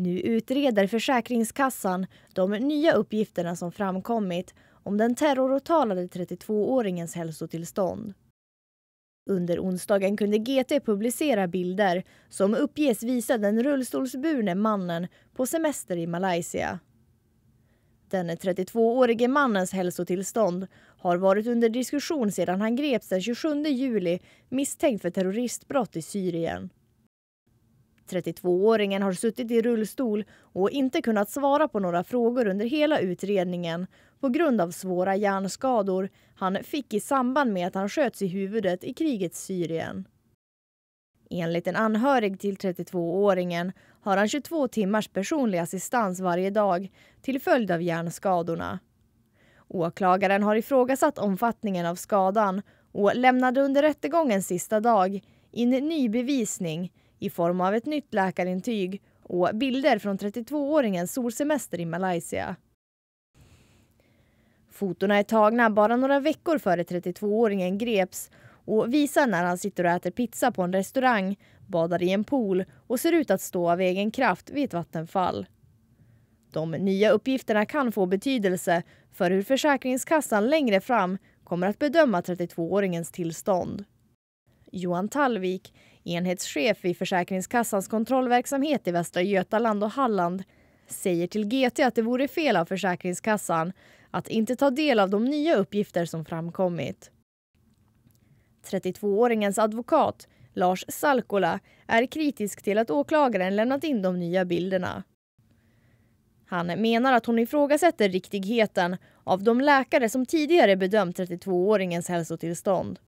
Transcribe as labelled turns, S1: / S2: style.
S1: Nu utreder Försäkringskassan de nya uppgifterna som framkommit om den terroråtalade 32-åringens hälsotillstånd. Under onsdagen kunde GT publicera bilder som uppges visa den rullstolsburne mannen på semester i Malaysia. Den 32-årige mannens hälsotillstånd har varit under diskussion sedan han greps den 27 juli misstänkt för terroristbrott i Syrien. 32-åringen har suttit i rullstol och inte kunnat svara på några frågor under hela utredningen på grund av svåra hjärnskador han fick i samband med att han sköts i huvudet i krigets Syrien. Enligt en anhörig till 32-åringen har han 22 timmars personlig assistans varje dag till följd av hjärnskadorna. Åklagaren har ifrågasatt omfattningen av skadan och lämnade under rättegångens sista dag in ny bevisning i form av ett nytt läkarintyg och bilder från 32-åringens solsemester i Malaysia. Fotona är tagna bara några veckor före 32-åringen greps och visar när han sitter och äter pizza på en restaurang, badar i en pool och ser ut att stå av egen kraft vid ett vattenfall. De nya uppgifterna kan få betydelse för hur Försäkringskassan längre fram kommer att bedöma 32-åringens tillstånd. Johan Tallvik enhetschef vid Försäkringskassans kontrollverksamhet i Västra Götaland och Halland, säger till GT att det vore fel av Försäkringskassan att inte ta del av de nya uppgifter som framkommit. 32-åringens advokat, Lars Salkola, är kritisk till att åklagaren lämnat in de nya bilderna. Han menar att hon ifrågasätter riktigheten av de läkare som tidigare bedömt 32-åringens hälsotillstånd.